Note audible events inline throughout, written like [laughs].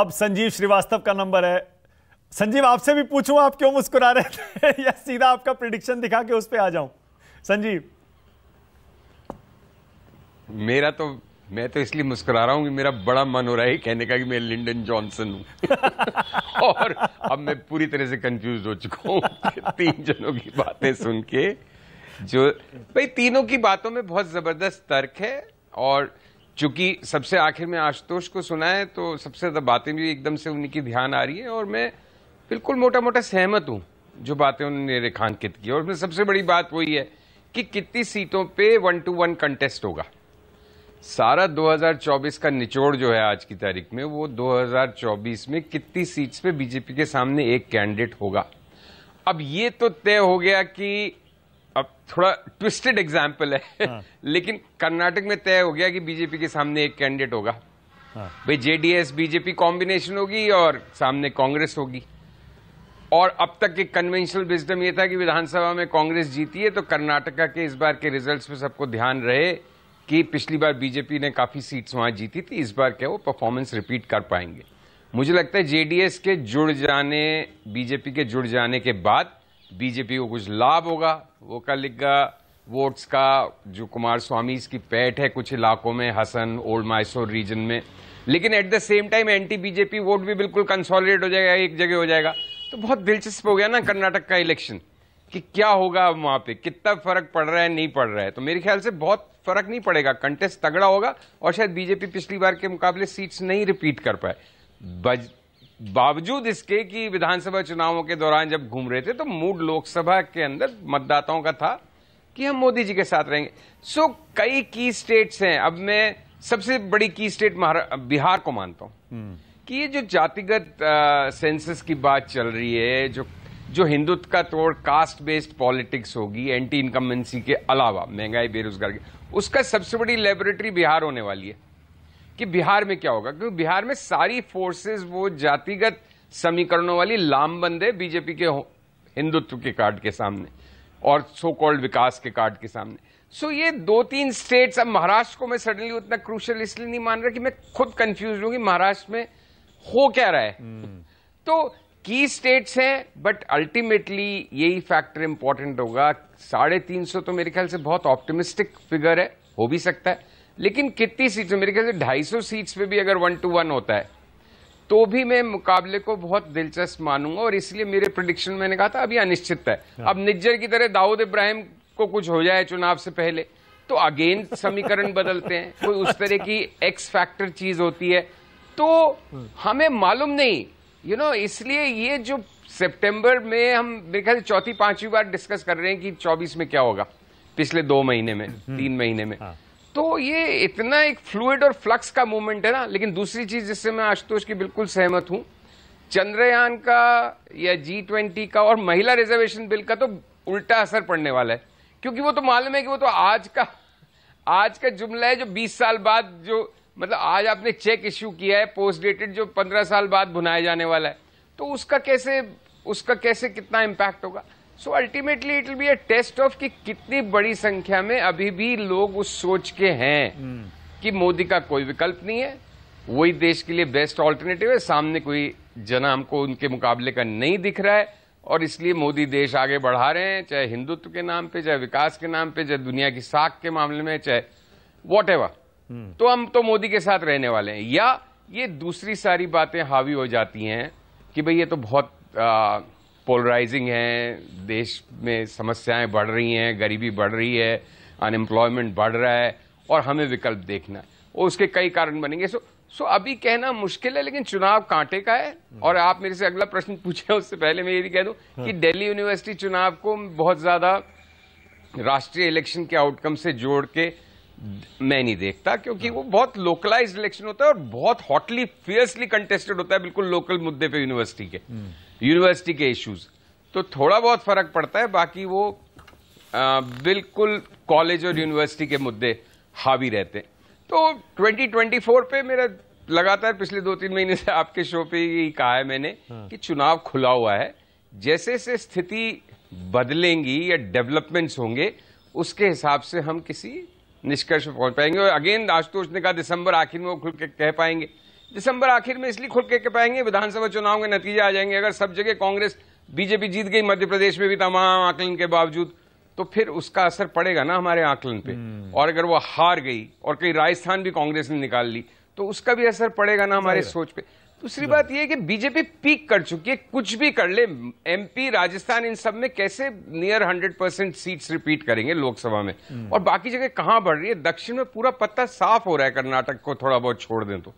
अब संजीव श्रीवास्तव का नंबर है संजीव आपसे भी पूछूं आप क्यों मुस्कुरा रहे थे [laughs] या सीधा आपका प्रिडिक्शन दिखा के उस पर आ जाऊं संजीव मेरा तो मैं तो इसलिए मुस्कुरा रहा हूं कि मेरा बड़ा मन हो रहा है कहने का कि मैं लिंडन जॉनसन हूं [laughs] और अब मैं पूरी तरह से कंफ्यूज हो चुका हूं तीन जनों की बातें सुन के जो भाई तीनों की बातों में बहुत जबरदस्त तर्क है और चूंकि सबसे आखिर में आशुतोष को सुना है तो सबसे ज़्यादा बातें भी एकदम से उनकी ध्यान आ रही है और मैं बिल्कुल मोटा मोटा सहमत हूँ जो बातें उन्होंने रेखांकित की और उसमें सबसे बड़ी बात वही है कि कितनी सीटों पे वन टू वन कंटेस्ट होगा सारा 2024 का निचोड़ जो है आज की तारीख में वो 2024 में कितनी सीट्स पे बीजेपी के सामने एक कैंडिडेट होगा अब ये तो तय हो गया कि अब थोड़ा ट्विस्टेड एग्जाम्पल है हाँ। [laughs] लेकिन कर्नाटक में तय हो गया कि बीजेपी के सामने एक कैंडिडेट होगा हाँ। भाई जेडीएस बीजेपी कॉम्बिनेशन होगी और सामने कांग्रेस होगी और अब तक के कन्वेंशनल विजडम यह था कि विधानसभा में कांग्रेस जीती है तो कर्नाटका के इस बार के रिजल्ट्स पे सबको ध्यान रहे कि पिछली बार बीजेपी ने काफ़ी सीट्स वहां जीती थी इस बार क्या वो परफॉर्मेंस रिपीट कर पाएंगे मुझे लगता है जेडीएस के जुड़ जाने बीजेपी के जुड़ जाने के बाद बीजेपी को कुछ लाभ होगा वो कल लिखगा वोट्स का जो कुमार स्वामी इसकी पैठ है कुछ इलाकों में हसन ओल्ड माइसोर रीजन में लेकिन at the same time anti BJP vote भी बिल्कुल कंसोलिडेट हो जाएगा एक जगह हो जाएगा तो बहुत दिलचस्प हो गया ना कर्नाटक का इलेक्शन कि क्या होगा वहां पे कितना फर्क पड़ रहा है नहीं पड़ रहा है तो मेरे ख्याल से बहुत फर्क नहीं पड़ेगा कंटेस्ट तगड़ा होगा और शायद बीजेपी पिछली बार के मुकाबले सीट्स नहीं रिपीट कर पाए बज बावजूद इसके कि विधानसभा चुनावों के दौरान जब घूम रहे थे तो मूड लोकसभा के अंदर मतदाताओं का था कि हम मोदी जी के साथ रहेंगे सो so, कई की स्टेट्स हैं अब मैं सबसे बड़ी की स्टेट बिहार को मानता हूं हम्म। कि ये जो जातिगत सेंसस की बात चल रही है जो जो हिंदुत्व का तोड़ कास्ट बेस्ड पॉलिटिक्स होगी एंटी इनकमेंसी के अलावा महंगाई बेरोजगारी उसका सबसे बड़ी लेबोरेटरी बिहार होने वाली है कि बिहार में क्या होगा क्योंकि बिहार में सारी फोर्सेस वो जातिगत समीकरणों वाली लामबंद है बीजेपी के हिंदुत्व के कार्ड के सामने और सो कॉल्ड विकास के कार्ड के सामने सो ये दो तीन स्टेट्स अब महाराष्ट्र को मैं सडनली उतना क्रूशल इसलिए नहीं मान रहा कि मैं खुद कंफ्यूज हूँ कि महाराष्ट्र में हो क्या रहा है hmm. तो की स्टेट्स हैं बट अल्टीमेटली यही फैक्टर इंपॉर्टेंट होगा साढ़े तीन सौ तो मेरे ख्याल से बहुत ऑप्टिमिस्टिक फिगर है हो भी सकता है लेकिन कितनी सीट मेरे ख्याल से ढाई सौ सीट्स पे भी अगर वन टू वन होता है तो भी मैं मुकाबले को बहुत दिलचस्प मानूंगा और इसलिए मेरे प्रडिक्शन मैंने कहा था अभी अनिश्चित है हाँ। अब निज्जर की तरह दाऊद इब्राहिम को कुछ हो जाए चुनाव से पहले तो अगेन समीकरण [laughs] बदलते हैं कोई उस तरह की एक्स फैक्टर चीज होती है तो हाँ। हमें मालूम नहीं यू नो इसलिए ये जो सितंबर में हम मेरे ख्याल चौथी पांचवी बार डिस्कस कर रहे हैं कि 24 में क्या होगा पिछले दो महीने में हम्म। तीन महीने में हाँ। तो ये इतना एक फ्लूड और फ्लक्स का मूवमेंट है ना लेकिन दूसरी चीज जिससे मैं आशुतोष की बिल्कुल सहमत हूं चंद्रयान का या जी ट्वेंटी का और महिला रिजर्वेशन बिल का तो उल्टा असर पड़ने वाला है क्योंकि वो तो मालूम है कि वो तो आज का आज का जुमला है जो 20 साल बाद जो मतलब आज आपने चेक इश्यू किया है पोस्ट डेटेड जो 15 साल बाद बुनाया जाने वाला है तो उसका कैसे उसका कैसे कितना इम्पैक्ट होगा so ultimately it will be a test of कि कितनी बड़ी संख्या में अभी भी लोग उस सोच के हैं हम्म। कि मोदी का कोई विकल्प नहीं है वही देश के लिए बेस्ट ऑल्टरनेटिव है सामने कोई जना हमको उनके मुकाबले का नहीं दिख रहा है और इसलिए मोदी देश आगे बढ़ा रहे हैं चाहे हिंदुत्व के नाम पे चाहे विकास के नाम पे चाहे दुनिया की साख के मामले में चाहे वॉट हम्म। तो हम तो मोदी के साथ रहने वाले हैं या ये दूसरी सारी बातें हावी हो जाती हैं कि भाई ये तो बहुत आ, पोलराइजिंग है देश में समस्याएं बढ़ रही हैं गरीबी बढ़ रही है अनएम्प्लॉयमेंट बढ़ रहा है और हमें विकल्प देखना है और उसके कई कारण बनेंगे सो सो अभी कहना मुश्किल है लेकिन चुनाव कांटे का है हम्म। और आप मेरे से अगला प्रश्न [laughs] पूछे उससे पहले मैं ये भी कह दूं हम्म। कि दिल्ली यूनिवर्सिटी चुनाव को बहुत ज्यादा राष्ट्रीय इलेक्शन के आउटकम से जोड़ के मैं नहीं देखता क्योंकि वो हम्म। बहुत लोकलाइज इलेक्शन होता है और बहुत हॉटली फियर्सली कंटेस्टेड होता है बिल्कुल लोकल मुद्दे पे यूनिवर्सिटी के यूनिवर्सिटी के इश्यूज तो थोड़ा बहुत फर्क पड़ता है बाकी वो आ, बिल्कुल कॉलेज और यूनिवर्सिटी के मुद्दे हावी रहते हैं तो 2024 पे मेरा लगातार पिछले दो तीन महीने से आपके शो पे यही कहा है मैंने हाँ। कि चुनाव खुला हुआ है जैसे से स्थिति बदलेंगी या डेवलपमेंट्स होंगे उसके हिसाब से हम किसी निष्कर्ष पहुंच पाएंगे और अगेन आशुतोष ने कहा दिसंबर आखिर में वो खुल के कह पाएंगे दिसंबर आखिर में इसलिए खुल के, के पाएंगे विधानसभा चुनाव के नतीजे आ जाएंगे अगर सब जगह कांग्रेस बीजेपी जीत गई मध्य प्रदेश में भी तमाम आकलन के बावजूद तो फिर उसका असर पड़ेगा ना हमारे आकलन पे हम्म। और अगर वो हार गई और कहीं राजस्थान भी कांग्रेस ने निकाल ली तो उसका भी असर पड़ेगा ना हमारे सोच पे दूसरी बात यह है कि बीजेपी पीक कर चुकी है कुछ भी कर ले एमपी राजस्थान इन सब में कैसे near hundred percent seat repeat करेंगे लोकसभा में हम्म। और बाकी जगह कहां बढ़ रही है दक्षिण में पूरा पत्ता साफ हो रहा है कर्नाटक को थोड़ा बहुत छोड़ दें तो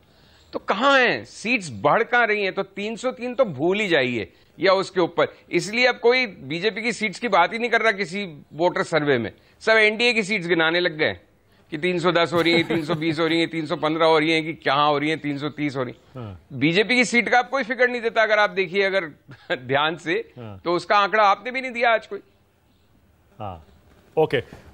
तो कहां है सीट्स बढ़ कहां रही हैं तो 303 तो भूल ही जाइए या उसके ऊपर इसलिए अब कोई बीजेपी की सीट्स की बात ही नहीं कर रहा किसी वोटर सर्वे में सब एनडीए की सीट्स गिनाने लग गए कि 310 हो रही है 320 हो रही है 315 हो रही है कि क्या हो रही है 330 हो रही है बीजेपी हाँ। की सीट का आप कोई फिक्र नहीं देता अगर आप देखिए अगर [laughs] ध्यान से हाँ। तो उसका आंकड़ा आपने भी नहीं दिया आज कोई हाँ ओके